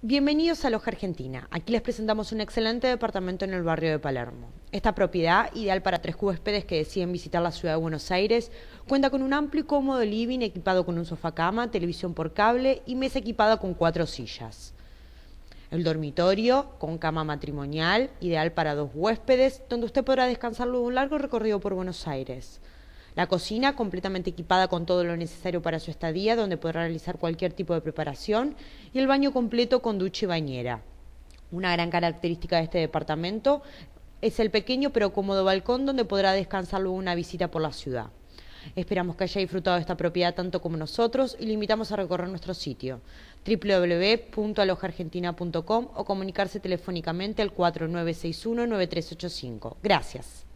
Bienvenidos a Loja Argentina. Aquí les presentamos un excelente departamento en el barrio de Palermo. Esta propiedad, ideal para tres huéspedes que deciden visitar la ciudad de Buenos Aires, cuenta con un amplio y cómodo living equipado con un sofá cama, televisión por cable y mesa equipada con cuatro sillas. El dormitorio con cama matrimonial, ideal para dos huéspedes, donde usted podrá descansar luego de un largo recorrido por Buenos Aires. La cocina completamente equipada con todo lo necesario para su estadía, donde podrá realizar cualquier tipo de preparación, y el baño completo con ducha y bañera. Una gran característica de este departamento es el pequeño pero cómodo balcón donde podrá descansar luego una visita por la ciudad. Esperamos que haya disfrutado de esta propiedad tanto como nosotros y le invitamos a recorrer nuestro sitio www.alojargentina.com o comunicarse telefónicamente al 4961-9385. Gracias.